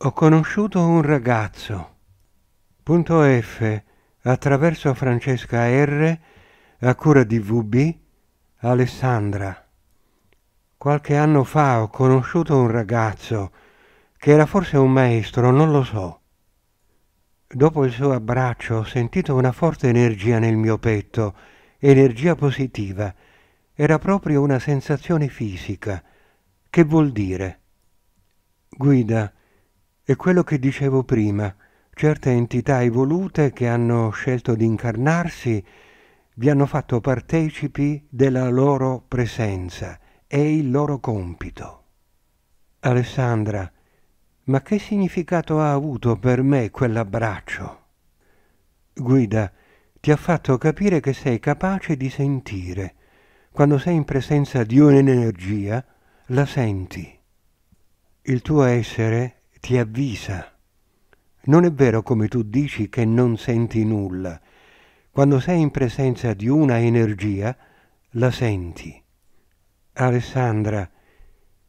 Ho conosciuto un ragazzo. Punto F attraverso Francesca R a cura di VB Alessandra. Qualche anno fa ho conosciuto un ragazzo che era forse un maestro, non lo so. Dopo il suo abbraccio ho sentito una forte energia nel mio petto, energia positiva. Era proprio una sensazione fisica. Che vuol dire? Guida è quello che dicevo prima, certe entità evolute che hanno scelto di incarnarsi vi hanno fatto partecipi della loro presenza è il loro compito. Alessandra, ma che significato ha avuto per me quell'abbraccio? Guida, ti ha fatto capire che sei capace di sentire. Quando sei in presenza di un'energia, la senti. Il tuo essere ti avvisa. Non è vero come tu dici che non senti nulla. Quando sei in presenza di una energia, la senti. Alessandra,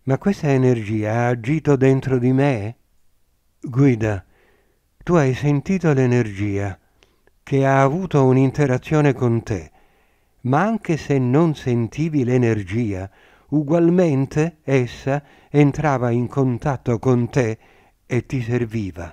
ma questa energia ha agito dentro di me? Guida, tu hai sentito l'energia che ha avuto un'interazione con te, ma anche se non sentivi l'energia, ugualmente essa entrava in contatto con te e ti serviva.